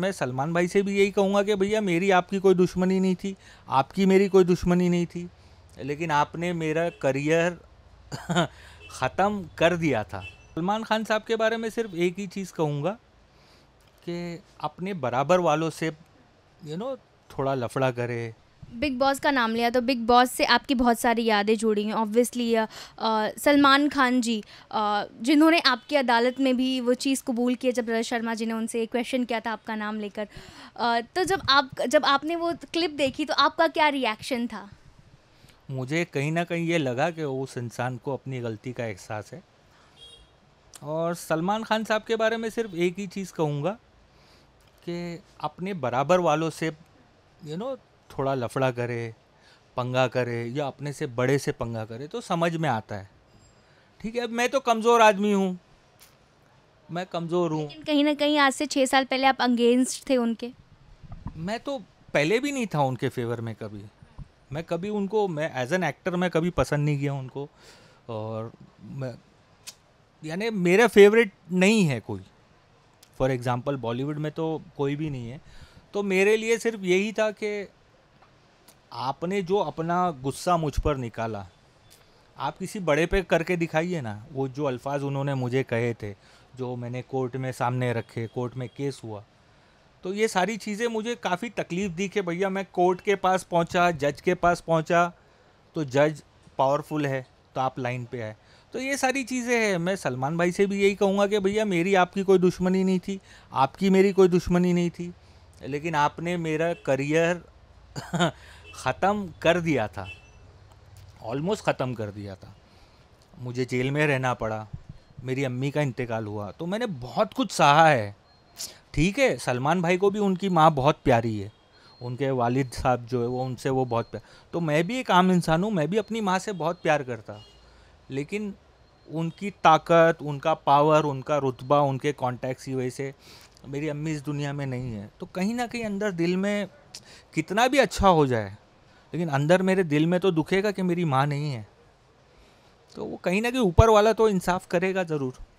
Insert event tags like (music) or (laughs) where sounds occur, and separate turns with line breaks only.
मैं सलमान भाई से भी यही कहूँगा कि भैया मेरी आपकी कोई दुश्मनी नहीं थी आपकी मेरी कोई दुश्मनी नहीं थी लेकिन आपने मेरा करियर (laughs) ख़त्म कर दिया था सलमान खान साहब के बारे में सिर्फ एक ही चीज़ कहूँगा कि अपने बराबर वालों से यू नो थोड़ा लफड़ा करे
बिग बॉस का नाम लिया तो बिग बॉस से आपकी बहुत सारी यादें जुड़ी हैं ऑब्वियसली सलमान खान जी जिन्होंने आपकी अदालत में भी वो चीज़ कबूल की जब रजत शर्मा जी ने उनसे क्वेश्चन किया था आपका नाम लेकर तो जब आप जब आपने वो क्लिप देखी तो आपका क्या रिएक्शन था
मुझे कहीं ना कहीं ये लगा कि उस इंसान को अपनी गलती का एहसास है और सलमान खान साहब के बारे में सिर्फ एक ही चीज़ कहूँगा कि अपने बराबर वालों से यू you नो know, थोड़ा लफड़ा करे पंगा करे या अपने से बड़े से पंगा करे तो समझ में आता है ठीक है अब मैं तो कमज़ोर आदमी हूँ मैं कमज़ोर हूँ
कहीं ना कहीं आज से छः साल पहले आप अंगेंस्ट थे उनके
मैं तो पहले भी नहीं था उनके फेवर में कभी मैं कभी उनको मैं एज एन एक्टर मैं कभी पसंद नहीं किया उनको और मैं यानी मेरा फेवरेट नहीं है कोई फॉर एग्ज़ाम्पल बॉलीवुड में तो कोई भी नहीं है तो मेरे लिए सिर्फ यही था कि आपने जो अपना गुस्सा मुझ पर निकाला आप किसी बड़े पे करके दिखाइए ना वो जो अल्फाज उन्होंने मुझे कहे थे जो मैंने कोर्ट में सामने रखे कोर्ट में केस हुआ तो ये सारी चीज़ें मुझे काफ़ी तकलीफ़ दी कि भैया मैं कोर्ट के पास पहुंचा जज के पास पहुंचा तो जज पावरफुल है तो आप लाइन पे आए तो ये सारी चीज़ें हैं मैं सलमान भाई से भी यही कहूँगा कि भैया मेरी आपकी कोई दुश्मनी नहीं थी आपकी मेरी कोई दुश्मनी नहीं थी लेकिन आपने मेरा करियर (laughs) ख़त्म कर दिया था ऑलमोस्ट ख़त्म कर दिया था मुझे जेल में रहना पड़ा मेरी अम्मी का इंतकाल हुआ तो मैंने बहुत कुछ सहा है ठीक है सलमान भाई को भी उनकी माँ बहुत प्यारी है उनके वालिद साहब जो है वो उनसे वो बहुत प्यार तो मैं भी एक आम इंसान हूँ मैं भी अपनी माँ से बहुत प्यार करता लेकिन उनकी ताकत उनका पावर उनका रुतबा उनके कॉन्टैक्ट्स की वजह से मेरी अम्मी इस दुनिया में नहीं है तो कहीं ना कहीं अंदर दिल में कितना भी अच्छा हो जाए लेकिन अंदर मेरे दिल में तो दुखेगा कि मेरी माँ नहीं है तो वो कहीं ना कहीं ऊपर वाला तो इंसाफ करेगा ज़रूर